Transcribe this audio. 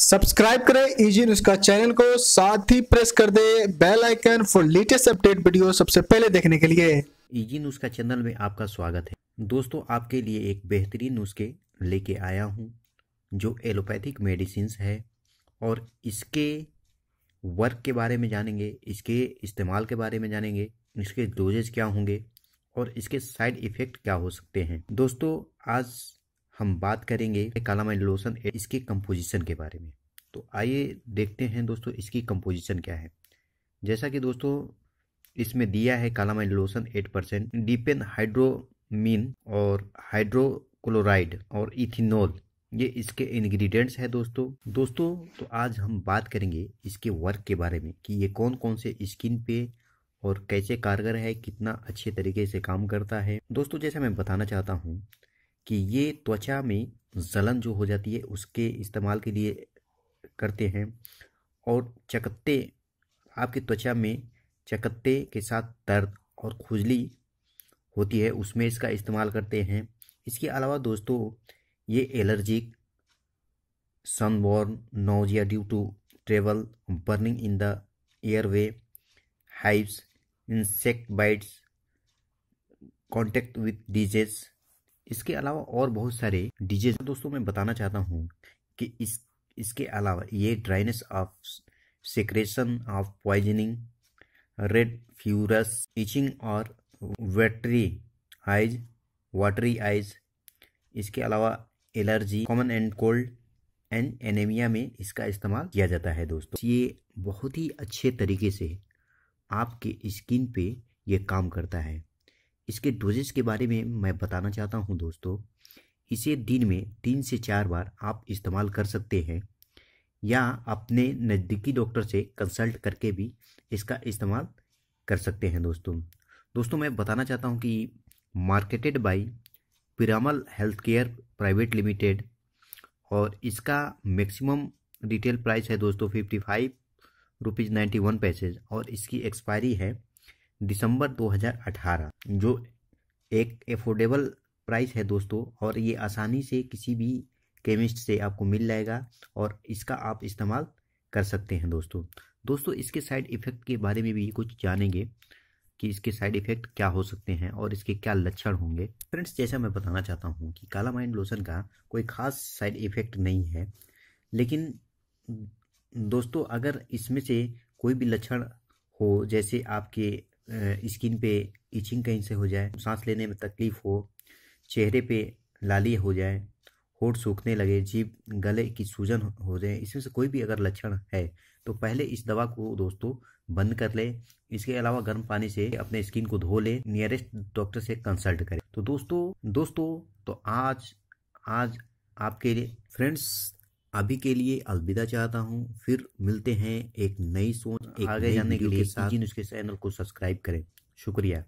subscribe करें easy e news का channel को साथ ही प्रेस कर दे bell icon for latest update video सबसे पहले देखने के लिए इजी e न्यूज का चैनल में आपका स्वागत है दोस्तों आपके लिए एक बेहतरीन नुस्खे लेके आया हूँ जो एलोपैथिक मेडिसिन है और इसके वर्क के बारे में जानेंगे इसके इस्तेमाल के बारे में जानेंगे इसके डोजेज क्या होंगे और इसके साइड इफ़ेक्ट क्या हो सकते हैं दोस्तों आज हम बात करेंगे कालामाइन लोशन इसके कंपोजिशन के बारे में तो आइए देखते हैं दोस्तों इसकी कंपोजिशन क्या है जैसा कि दोस्तों इसमें दिया है calamine lotion eight percent diphenhydramine और हाइड्रोक्लोराइड और इथिनोल ये इसके इंग्रेडिएंट्स है दोस्तों दोस्तों तो आज हम बात करेंगे इसके वर्क के बारे में कि ये कौन कौन से स्किन पे और कैसे कारगर है कितना अच्छे तरीके से काम करता है दोस्तों जैसे मैं बताना चाहता हूँ कि ये त्वचा में जलन जो हो जाती है उसके इस्तेमाल के लिए करते हैं और चकत्ते आपकी त्वचा में चकत्ते के साथ दर्द और खुजली होती है उसमें इसका इस्तेमाल करते हैं इसके अलावा दोस्तों ये allergic sunburn nausea due to travel burning in the airway hives insect bites contact with diseases इसके अलावा और बहुत सारे डीजे दोस्तों मैं बताना चाहता हूँ कि इस इसके अलावा ये dryness of secretion of poisoning red furious itching और वेटरी आइज वाटरी आइज इसके अलावा allergy common and cold and anaemia में इसका इस्तेमाल किया जाता है दोस्तों ये बहुत ही अच्छे तरीके से आपके स्किन पे ये काम करता है इसके डोजेज के बारे में मैं बताना चाहता हूँ दोस्तों इसे दिन में तीन से चार बार आप इस्तेमाल कर सकते हैं या अपने नज़दीकी डॉक्टर से कंसल्ट करके भी इसका इस्तेमाल कर सकते हैं दोस्तों दोस्तों मैं बताना चाहता हूँ कि marketed by Piramal health care private limited और इसका मैक्सिमम रिटेल प्राइस है दोस्तों fifty five rupees ninety one paise और इसकी एक्सपायरी है दिसंबर 2018 जो एक एफोर्डेबल प्राइस है दोस्तों और ये आसानी से किसी भी केमिस्ट से आपको मिल जाएगा और इसका आप इस्तेमाल कर सकते हैं दोस्तों दोस्तों इसके साइड इफ़ेक्ट के बारे में भी कुछ जानेंगे कि इसके साइड इफ़ेक्ट क्या हो सकते हैं और इसके क्या लक्षण होंगे फ्रेंड्स जैसा मैं बताना चाहता हूँ कि काला माइंड लोशन का कोई खास साइड इफ़ेक्ट नहीं है लेकिन दोस्तों अगर इसमें से कोई भी लक्षण हो जैसे आपके स्किन पे इचिंग कहीं से हो जाए सांस लेने में तकलीफ हो चेहरे पे लाली हो जाए होठ सूखने लगे जीभ गले की सूजन हो जाए इसमें से कोई भी अगर लक्षण है तो पहले इस दवा को दोस्तों बंद कर ले इसके अलावा गर्म पानी से अपने स्किन को धो ले नियरेस्ट डॉक्टर से कंसल्ट करें तो दोस्तों दोस्तों तो आज आज आपके लिए फ्रेंड्स अभी के लिए अलविदा चाहता हूँ फिर मिलते हैं एक नई सोच एक आगे जाने के लिए साथ उसके चैनल को सब्सक्राइब करें शुक्रिया